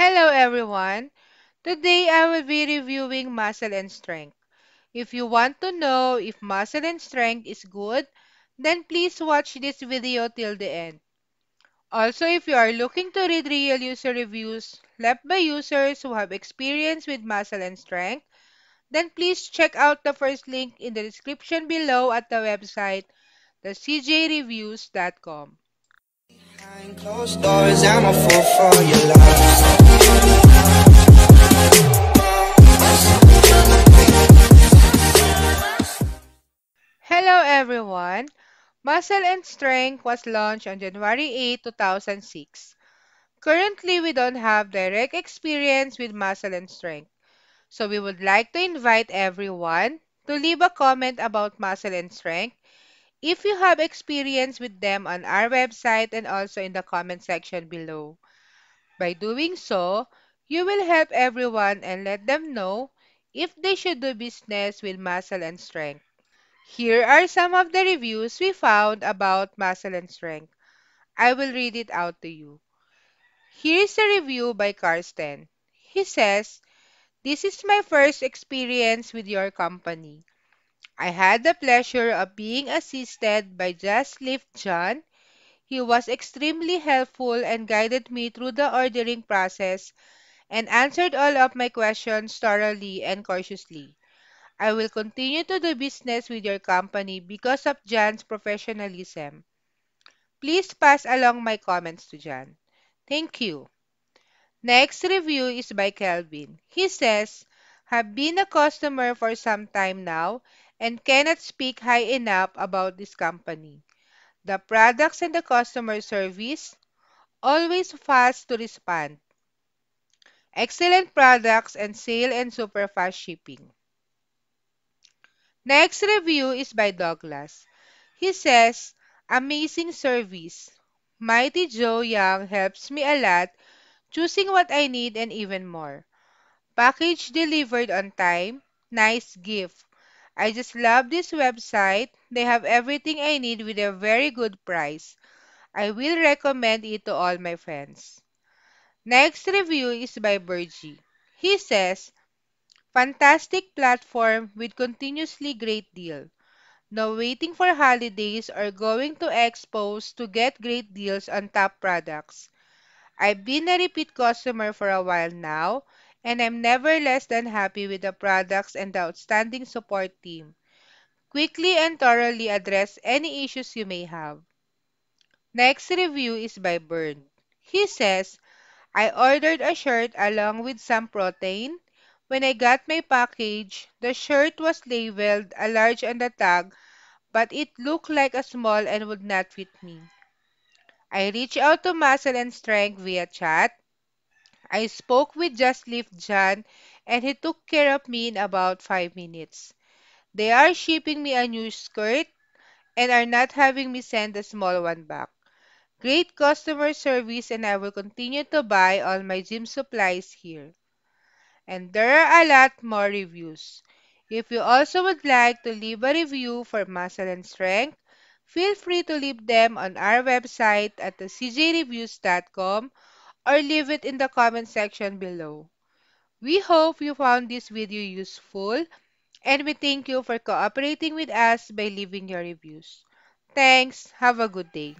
Hello everyone! Today I will be reviewing muscle and strength. If you want to know if muscle and strength is good, then please watch this video till the end. Also, if you are looking to read real user reviews left by users who have experience with muscle and strength, then please check out the first link in the description below at the website, thecjreviews.com. Hello everyone! Muscle and Strength was launched on January 8, 2006. Currently, we don't have direct experience with Muscle and Strength. So we would like to invite everyone to leave a comment about Muscle and Strength if you have experience with them on our website and also in the comment section below. By doing so, you will help everyone and let them know if they should do business with muscle and strength. Here are some of the reviews we found about muscle and strength. I will read it out to you. Here's a review by Karsten. He says, This is my first experience with your company. I had the pleasure of being assisted by Just Lift John. He was extremely helpful and guided me through the ordering process and answered all of my questions thoroughly and cautiously. I will continue to do business with your company because of John's professionalism. Please pass along my comments to John. Thank you. Next review is by Kelvin. He says, have been a customer for some time now and cannot speak high enough about this company. The products and the customer service always fast to respond. Excellent products and sale and super fast shipping. Next review is by Douglas. He says, Amazing service. Mighty Joe Young helps me a lot, choosing what I need and even more. Package delivered on time. Nice gift. I just love this website. They have everything I need with a very good price. I will recommend it to all my friends. Next review is by Bergie. He says, Fantastic platform with continuously great deal. No waiting for holidays or going to expos to get great deals on top products. I've been a repeat customer for a while now and I'm never less than happy with the products and the outstanding support team. Quickly and thoroughly address any issues you may have. Next review is by Byrne. He says, I ordered a shirt along with some protein. When I got my package, the shirt was labeled a large on the tag, but it looked like a small and would not fit me. I reached out to Muscle and Strength via chat I spoke with Just Leaf John and he took care of me in about 5 minutes. They are shipping me a new skirt and are not having me send the small one back. Great customer service and I will continue to buy all my gym supplies here. And there are a lot more reviews. If you also would like to leave a review for Muscle and Strength, feel free to leave them on our website at thecjreviews.com or leave it in the comment section below. We hope you found this video useful and we thank you for cooperating with us by leaving your reviews. Thanks. Have a good day.